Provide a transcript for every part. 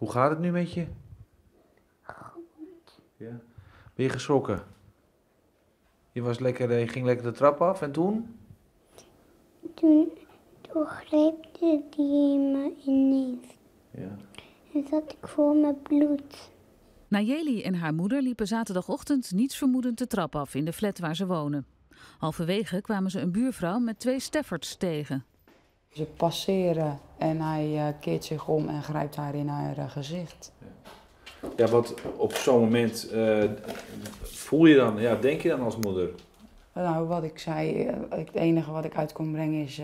Hoe gaat het nu met je? Goed. Ja. Ben je geschrokken? Je, was lekker, eh, je ging lekker de trap af en toen? Toen, toen de die me ineens. Ja. En zat ik vol met bloed. Nayeli en haar moeder liepen zaterdagochtend nietsvermoedend de trap af in de flat waar ze wonen. Halverwege kwamen ze een buurvrouw met twee Staffords tegen. Ze passeren en hij eh, keert zich om en grijpt haar in haar eh, gezicht. Ja, wat op zo'n moment eh, voel je dan, ja, denk je dan als moeder? Nou, wat ik zei, het enige wat ik uit kon brengen is,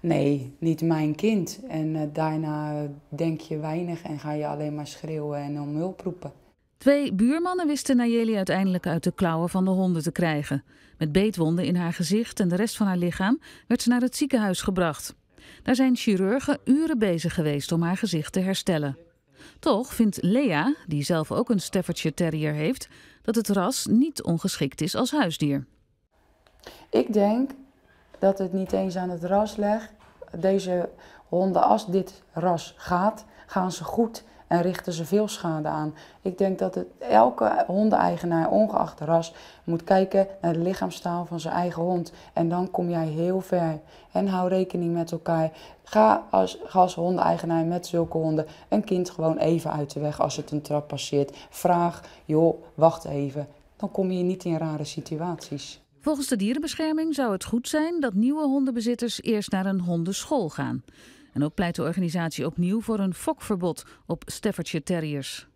nee, niet mijn kind. En daarna denk je weinig en ga je alleen maar schreeuwen en om hulp roepen. Twee buurmannen wisten Nayeli uiteindelijk uit de klauwen van de honden te krijgen. Met beetwonden in haar gezicht en de rest van haar lichaam werd ze naar het ziekenhuis gebracht. Daar zijn chirurgen uren bezig geweest om haar gezicht te herstellen. Toch vindt Lea, die zelf ook een Staffordshire Terrier heeft, dat het ras niet ongeschikt is als huisdier. Ik denk dat het niet eens aan het ras legt deze honden, als dit ras gaat, gaan ze goed en richten ze veel schade aan. Ik denk dat het, elke hondeneigenaar, ongeacht ras, moet kijken naar de lichaamstaal van zijn eigen hond. En dan kom jij heel ver. En hou rekening met elkaar. Ga als, ga als hondeneigenaar met zulke honden een kind gewoon even uit de weg als het een trap passeert. Vraag, joh, wacht even. Dan kom je niet in rare situaties. Volgens de dierenbescherming zou het goed zijn dat nieuwe hondenbezitters eerst naar een hondenschool gaan. En ook pleit de organisatie opnieuw voor een fokverbod op Staffordshire Terriers.